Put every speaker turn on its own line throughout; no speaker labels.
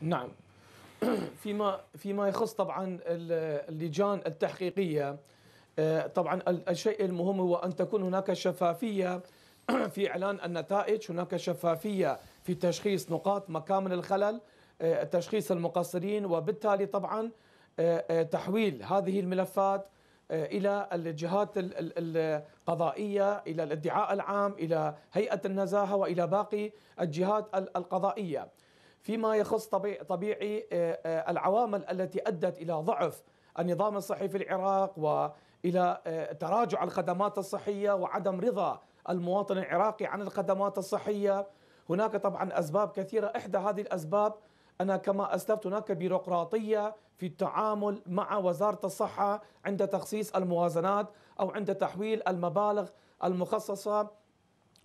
نعم فيما فيما يخص طبعا اللجان التحقيقيه آه، طبعا الشيء المهم هو ان تكون هناك شفافيه في اعلان النتائج، هناك شفافيه في تشخيص نقاط مكامن الخلل، آه، تشخيص المقصرين وبالتالي طبعا آه، تحويل هذه الملفات الى الجهات القضائيه، الى الادعاء العام، الى هيئه النزاهه والى باقي الجهات القضائيه. فيما يخص طبيعي آه، آه، العوامل التي أدت إلى ضعف النظام الصحي في العراق وإلى آه، تراجع الخدمات الصحية وعدم رضا المواطن العراقي عن الخدمات الصحية هناك طبعا أسباب كثيرة إحدى هذه الأسباب أنا كما أسلفت هناك بيروقراطية في التعامل مع وزارة الصحة عند تخصيص الموازنات أو عند تحويل المبالغ المخصصة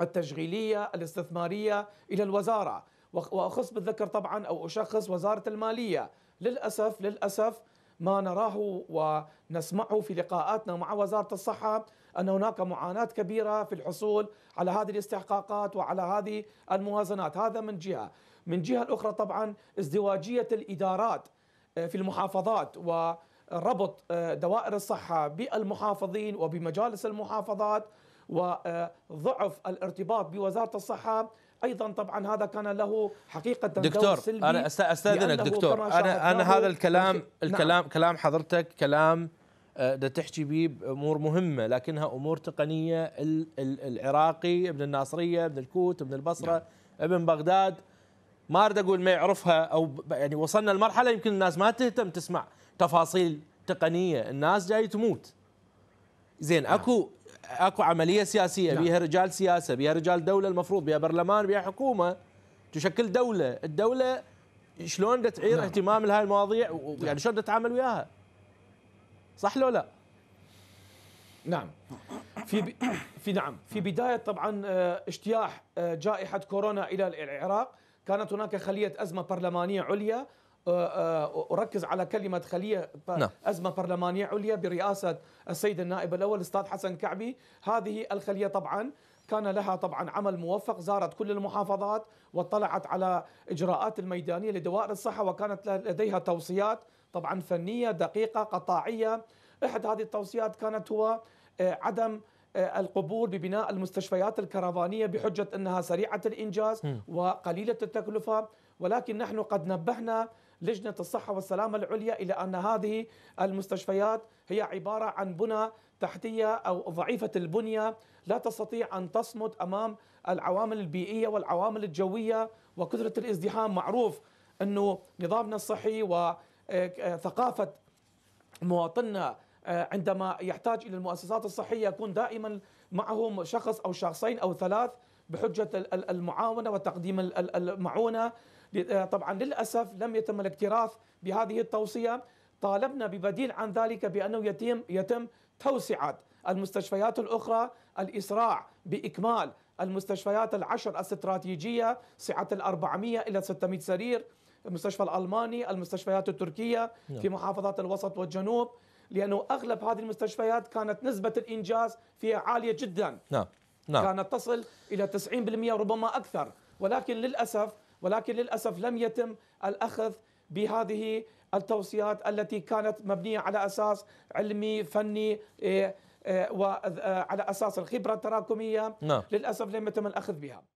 التشغيلية الاستثمارية إلى الوزارة واخص بالذكر طبعا او اشخص وزاره الماليه للاسف للاسف ما نراه ونسمعه في لقاءاتنا مع وزاره الصحه ان هناك معاناه كبيره في الحصول على هذه الاستحقاقات وعلى هذه الموازنات، هذا من جهه، من جهه الاخرى طبعا ازدواجيه الادارات آه، في المحافظات وربط آه، دوائر الصحه بالمحافظين وبمجالس المحافظات وضعف آه، الارتباط بوزاره الصحه ايضا طبعا هذا كان له حقيقه دكتور سلبي انا استاذنك دكتور انا انا هذا الكلام الكلام
نعم. كلام حضرتك كلام آه، ده تحكي به بامور مهمه لكنها امور تقنيه العراقي ابن الناصريه ابن الكوت ابن البصره نعم. ابن بغداد ما اريد اقول ما يعرفها او يعني وصلنا لمرحله يمكن الناس ما تهتم تسمع تفاصيل تقنيه الناس جاي تموت زين نعم. اكو اكو عمليه سياسيه نعم. بيها رجال سياسه بيها رجال دوله المفروض بيها برلمان بيها حكومه تشكل دوله الدوله شلون تعير نعم. اهتمام لهاي المواضيع ويعني نعم. يعني شلون تتعامل وياها
صح لو لا نعم في ب... في نعم في بدايه طبعا آه، اجتياح آه، جائحه كورونا الى العراق كانت هناك خليه ازمه برلمانيه عليا أه، أه، أركز على كلمة خلية نعم. أزمة برلمانية عليا برئاسة السيد النائب الأول الأستاذ حسن كعبي هذه الخلية طبعا كان لها طبعا عمل موفق زارت كل المحافظات واطلعت على إجراءات الميدانية لدوائر الصحة وكانت لديها توصيات طبعا فنية دقيقة قطاعية إحدى هذه التوصيات كانت هو أه، عدم القبول ببناء المستشفيات الكرفانية بحجة أنها سريعة الإنجاز وقليلة التكلفة ولكن نحن قد نبهنا لجنة الصحة والسلامة العليا إلى أن هذه المستشفيات هي عبارة عن بنى تحتية أو ضعيفة البنية لا تستطيع أن تصمد أمام العوامل البيئية والعوامل الجوية وكثرة الازدحام معروف أنه نظامنا الصحي وثقافة مواطننا عندما يحتاج إلى المؤسسات الصحية يكون دائما معهم شخص أو شخصين أو ثلاث بحجة المعاونة وتقديم المعونة آه، طبعا للأسف لم يتم الاكتراث بهذه التوصية طالبنا ببديل عن ذلك بأنه يتم, يتم توسعة المستشفيات الأخرى الإسراع بإكمال المستشفيات العشر الاستراتيجية سعة ال 400 إلى 600 سرير المستشفى الألماني المستشفيات التركية نعم. في محافظات الوسط والجنوب لأنه أغلب هذه المستشفيات كانت نسبة الإنجاز فيها عالية جدا نعم. نعم. كانت تصل إلى 90% ربما أكثر ولكن للأسف ولكن للاسف لم يتم الاخذ بهذه التوصيات التي كانت مبنيه على اساس علمي فني إيه، إيه، وعلى آه، اساس الخبره التراكميه نعم. للاسف لم يتم الاخذ بها